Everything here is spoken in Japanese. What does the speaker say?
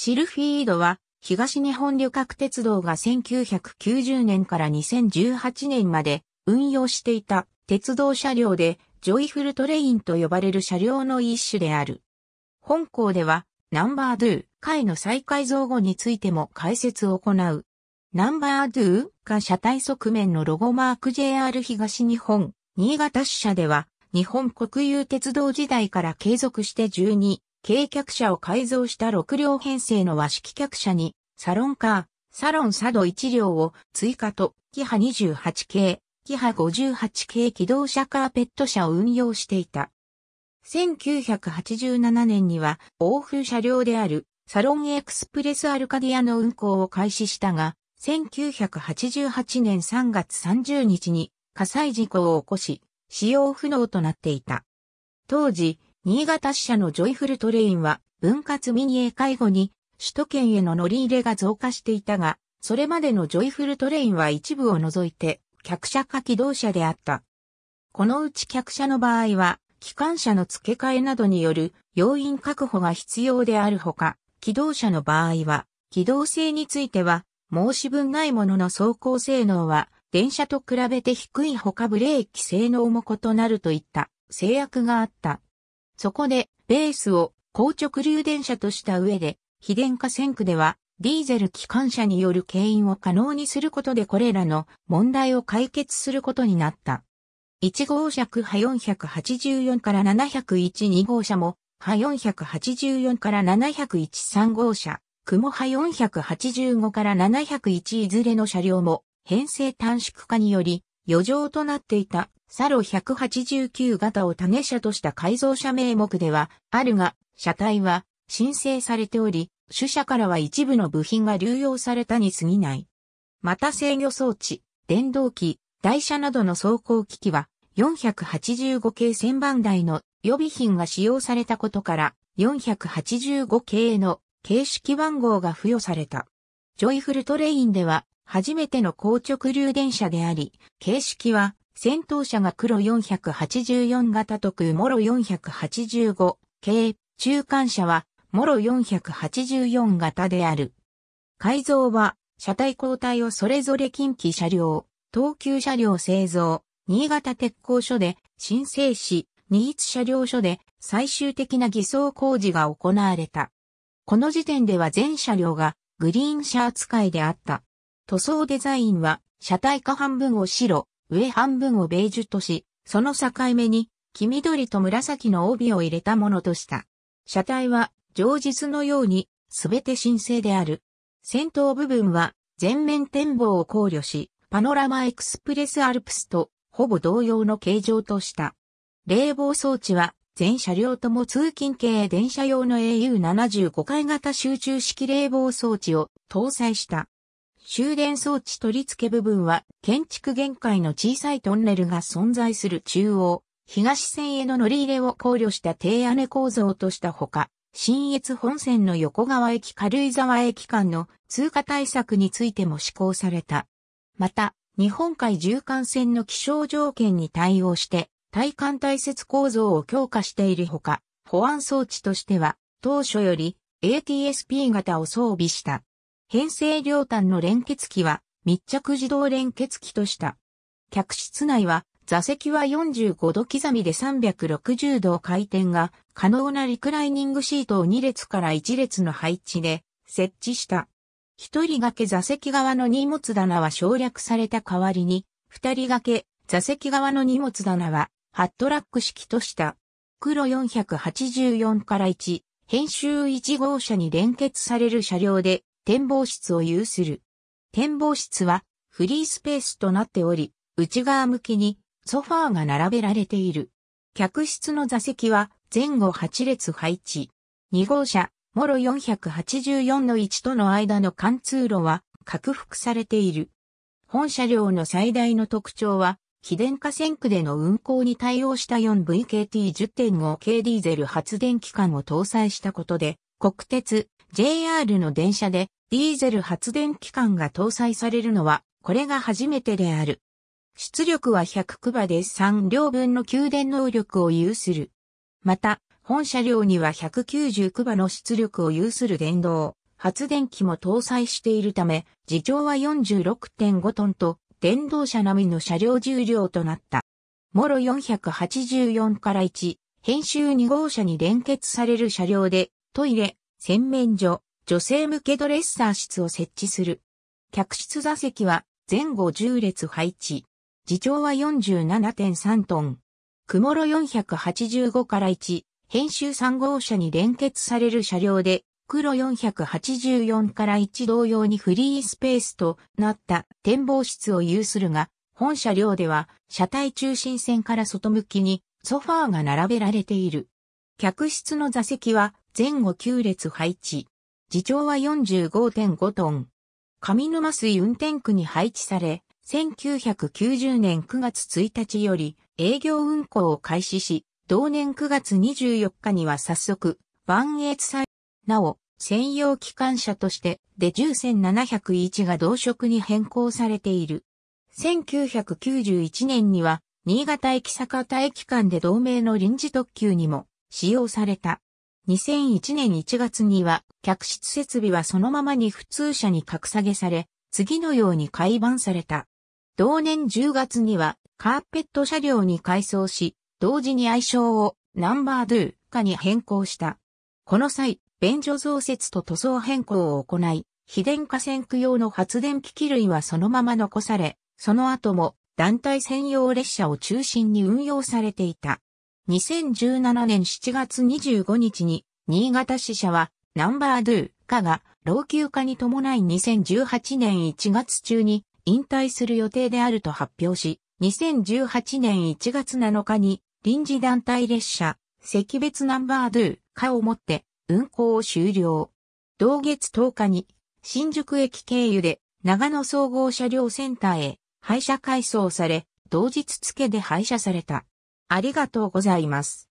シルフィードは、東日本旅客鉄道が1990年から2018年まで運用していた鉄道車両で、ジョイフルトレインと呼ばれる車両の一種である。本校では、ナンバードゥ、ー会の再改造後についても解説を行う。ナンバードゥーが車体側面のロゴマーク JR 東日本、新潟支社では、日本国有鉄道時代から継続して12軽客車を改造した6両編成の和式客車に、サロンカー、サロン佐渡1両を追加と、キハ28系、キハ58系機動車カーペット車を運用していた。1987年には、欧風車両である、サロンエクスプレスアルカディアの運行を開始したが、1988年3月30日に火災事故を起こし、使用不能となっていた。当時、新潟支社のジョイフルトレインは分割民営介護に首都圏への乗り入れが増加していたが、それまでのジョイフルトレインは一部を除いて客車か機動車であった。このうち客車の場合は、機関車の付け替えなどによる要員確保が必要であるほか、機動車の場合は、機動性については、申し分ないものの走行性能は、電車と比べて低いほかブレーキ性能も異なるといった制約があった。そこで、ベースを硬直流電車とした上で、非電化線区では、ディーゼル機関車による牽引を可能にすることでこれらの問題を解決することになった。1号車区派484から701、2号車も派484から701、3号車、雲派485から701いずれの車両も編成短縮化により余剰となっていたサロ189型を種車とした改造車名目ではあるが、車体は申請されており、主車からは一部の部品が流用されたに過ぎない。また制御装置、電動機、台車などの走行機器は、485系1000番台の予備品が使用されたことから、485系の形式番号が付与された。ジョイフルトレインでは、初めての硬直流電車であり、形式は戦闘車が黒484型特モロ485系、中間車はモロ484型である。改造は、車体交代をそれぞれ近畿車両、東急車両製造、新潟鉄工所で、新生し、新津車両所で、最終的な偽装工事が行われた。この時点では全車両が、グリーン車扱いであった。塗装デザインは、車体下半分を白、上半分をベージュとし、その境目に黄緑と紫の帯を入れたものとした。車体は上実のようにすべて新製である。先頭部分は全面展望を考慮し、パノラマエクスプレスアルプスとほぼ同様の形状とした。冷房装置は全車両とも通勤系電車用の AU75 回型集中式冷房装置を搭載した。終電装置取り付け部分は建築限界の小さいトンネルが存在する中央、東線への乗り入れを考慮した低屋根構造としたほか、新越本線の横川駅軽井沢駅間の通過対策についても施行された。また、日本海縦貫線の気象条件に対応して、対艦対接構造を強化しているほか、保安装置としては、当初より ATSP 型を装備した編成両端の連結機は密着自動連結機とした。客室内は座席は45度刻みで360度回転が可能なリクライニングシートを2列から1列の配置で設置した。一人掛け座席側の荷物棚は省略された代わりに、二人掛け座席側の荷物棚はハットラック式とした。黒484から1、編集1号車に連結される車両で展望室を有する。展望室はフリースペースとなっており、内側向きにソファーが並べられている。客室の座席は前後8列配置。2号車、モロ484の1との間の貫通路は拡幅されている。本車両の最大の特徴は、非電化線区での運行に対応した 4VKT10.5 k ディーゼル発電機関を搭載したことで、国鉄、JR の電車でディーゼル発電機関が搭載されるのは、これが初めてである。出力は100クバで3両分の給電能力を有する。また、本車両には190クバの出力を有する電動、発電機も搭載しているため、自重は46.5トンと、電動車並みの車両重量となった。モロ484から1、編集2号車に連結される車両で、トイレ、洗面所、女性向けドレッサー室を設置する。客室座席は前後10列配置。自長は47.3トン。もろ485から1、編集3号車に連結される車両で、黒484から1同様にフリースペースとなった展望室を有するが、本車両では車体中心線から外向きにソファーが並べられている。客室の座席は前後9列配置。自重は45.5トン。上沼水運転区に配置され、1990年9月1日より営業運行を開始し、同年9月24日には早速、万ンエツ祭、なお、専用機関車として、で重線701が同色に変更されている。1991年には、新潟駅坂田駅間で同名の臨時特急にも使用された。2001年1月には、客室設備はそのままに普通車に格下げされ、次のように改版された。同年10月には、カーペット車両に改装し、同時に愛称をナンバードゥ化に変更した。この際、便所増設と塗装変更を行い、非電化線区用の発電機器類はそのまま残され、その後も団体専用列車を中心に運用されていた。2017年7月25日に、新潟支社は、ナンバードゥ課が、老朽化に伴い2018年1月中に、引退する予定であると発表し、2018年1月7日に、臨時団体列車、赤別ナンバードゥ課をもって、運行を終了。同月10日に、新宿駅経由で、長野総合車両センターへ、廃車改装され、同日付で廃車された。ありがとうございます。